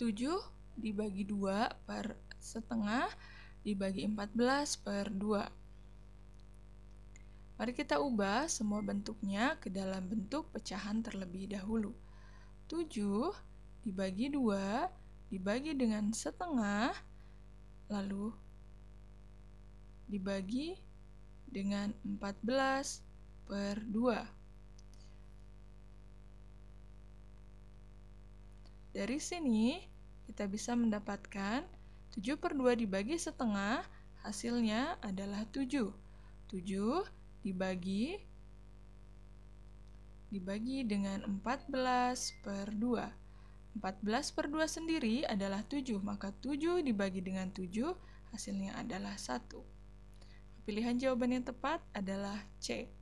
7 dibagi 2 per setengah dibagi 14 per 2. Mari kita ubah semua bentuknya ke dalam bentuk pecahan terlebih dahulu. 7 dibagi 2 dibagi dengan setengah lalu dibagi dengan 14 per 2. Dari sini, kita bisa mendapatkan 7 per 2 dibagi setengah, hasilnya adalah 7. 7 dibagi dibagi dengan 14 per 2. 14 per 2 sendiri adalah 7, maka 7 dibagi dengan 7 hasilnya adalah 1. Pilihan jawaban yang tepat adalah C.